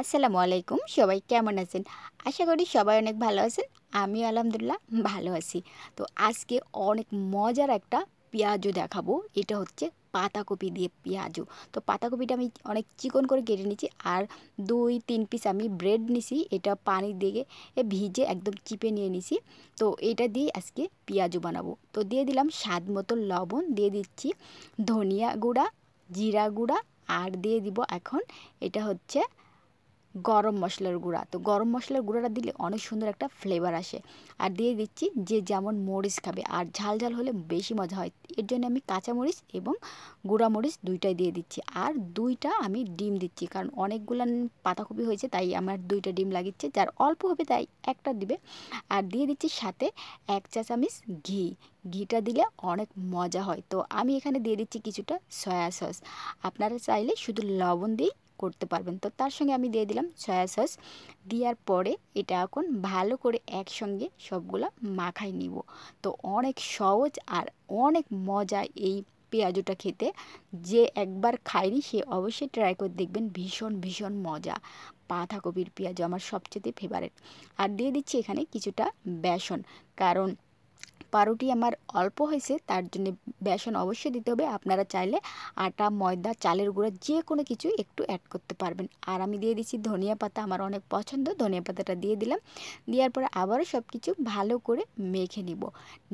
আসসালামু আলাইকুম সবাই কেমন আছেন আশা করি সবাই অনেক ভালো আছেন আমি আলহামদুলিল্লাহ ভালো আছি তো আজকে অনেক মজার একটা পেঁয়াজও দেখাবো এটা হচ্ছে পাতাকপি দিয়ে পেঁয়াজও তো পাতাকপিটা আমি অনেক চিকন করে কেটে নিয়েছি আর দুই তিন পিস আমি ব্রেড নিছি এটা পানি দিয়ে ভিজে একদম চিপে নিয়ে নিছি তো এটা দিয়ে আজকে পেঁয়াজও বানাবো তো দিয়ে দিলাম স্বাদ মতো লবণ দিয়ে দিচ্ছি ধনিয়া গুঁড়া জিরা গুঁড়া আর দিয়ে দিব এখন এটা হচ্ছে গরম মশলার গুঁড়া তো গরম মশলার গুঁড়াটা দিলে অনেক সুন্দর একটা ফ্লেভার আসে আর দিয়ে দিচ্ছি যে যেমন মরিচ খাবে আর ঝাল ঝাল হলে বেশি মজা হয় এর জন্য আমি কাঁচা মরিচ এবং গুঁড়া মরিচ দুইটাই দিয়ে দিচ্ছি আর দুইটা আমি ডিম দিচ্ছি কারণ অনেকগুলো পাতাকপি হয়েছে তাই আমার দুইটা ডিম লাগিচ্ছে যার অল্প হবে তাই একটা দিবে আর দিয়ে দিচ্ছি সাথে এক চা চামিচ ঘি ঘিটা দিলে অনেক মজা হয় তো আমি এখানে দিয়ে দিচ্ছি কিছুটা সয়া সস আপনারা চাইলে শুধু লবণ দিয়েই করতে পারবেন তো তার সঙ্গে আমি দিয়ে দিলাম সয়া সস দেওয়ার পরে এটা এখন ভালো করে একসঙ্গে সবগুলো মাখাই নিব তো অনেক সহজ আর অনেক মজা এই পেঁয়াজুটা খেতে যে একবার খায়নি সে অবশ্যই ট্রাই করে দেখবেন ভীষণ ভীষণ মজা বাঁধাকপির পেঁয়াজু আমার সবচেয়ে ফেভারেট আর দিয়ে দিচ্ছি এখানে কিছুটা বেসন কারণ পাউরুটি আমার অল্প হয়েছে তার জন্য বেসন অবশ্যই দিতে হবে আপনারা চাইলে আটা ময়দা চালের গুঁড়া যে কোনো কিছু একটু অ্যাড করতে পারবেন আর আমি দিয়ে দিচ্ছি ধনিয়া পাতা আমার অনেক পছন্দ ধনিয়া পাতাটা দিয়ে দিলাম দেওয়ার পরে আবারও সব কিছু ভালো করে মেখে নিব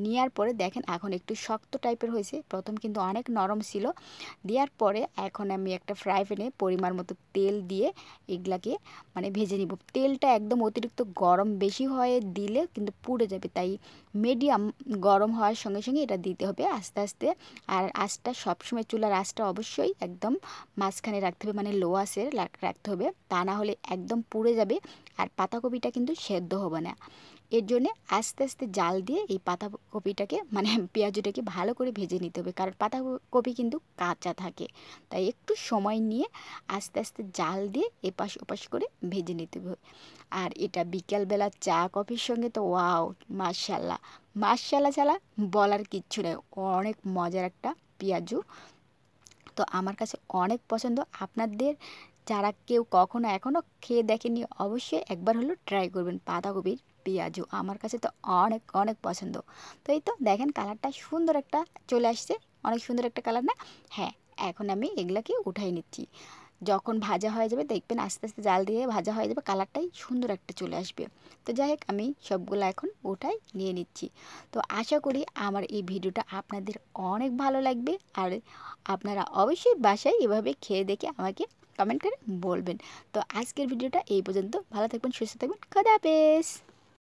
নেওয়ার পরে দেখেন এখন একটু শক্ত টাইপের হয়েছে প্রথম কিন্তু অনেক নরম ছিল দেওয়ার পরে এখন আমি একটা ফ্রাই প্যানে পরিমাণ মতো তেল দিয়ে এগুলাকে মানে ভেজে নিব তেলটা একদম অতিরিক্ত গরম বেশি হয়ে দিলে কিন্তু পুড়ে যাবে তাই মিডিয়াম গরম হওয়ার সঙ্গে সঙ্গে এটা দিতে হবে আস্তে আস্তে আর আঁচটা সবসময় চুলার আঁচটা অবশ্যই একদম মাঝখানে রাখতে হবে মানে লো আঁচের রাখতে হবে তা না হলে একদম পুড়ে যাবে আর পাতাকপিটা কিন্তু সেদ্ধ হবে না এর জন্যে আস্তে আস্তে জাল দিয়ে এই পাতা কপিটাকে মানে পেঁয়াজটাকে ভালো করে ভেজে নিতে হবে কারণ পাতা কপি কিন্তু কাঁচা থাকে তাই একটু সময় নিয়ে আস্তে আস্তে জাল দিয়ে এপাশ ওপাশ করে ভেজে নিতে হবে আর এটা বিকেলবেলা চা কফির সঙ্গে তো ওয়াও মার্শাল্লাহ মাসালা চালা বলার কিচ্ছু নেই অনেক মজার একটা পেঁয়াজু তো আমার কাছে অনেক পছন্দ আপনাদের যারা কেউ কখনো এখনও খেয়ে দেখেনি অবশ্যই একবার হলো ট্রাই করবেন পাতাকপির পেঁয়াজু আমার কাছে তো অনেক অনেক পছন্দ তো এই তো দেখেন কালারটা সুন্দর একটা চলে আসছে অনেক সুন্দর একটা কালার না হ্যাঁ এখন আমি এগুলাকে উঠাই নিচ্ছি যখন ভাজা হয়ে যাবে দেখবেন আস্তে আস্তে জাল দিয়ে ভাজা হয়ে যাবে কালারটাই সুন্দর একটা চলে আসবে তো যাই হোক আমি সবগুলো এখন ওটাই নিয়ে নিচ্ছি তো আশা করি আমার এই ভিডিওটা আপনাদের অনেক ভালো লাগবে আর আপনারা অবশ্যই বাসায় এভাবে খেয়ে দেখে আমাকে কমেন্ট করে বলবেন তো আজকের ভিডিওটা এই পর্যন্ত ভালো থাকবেন সুস্থ থাকবেন খোদা হাফেজ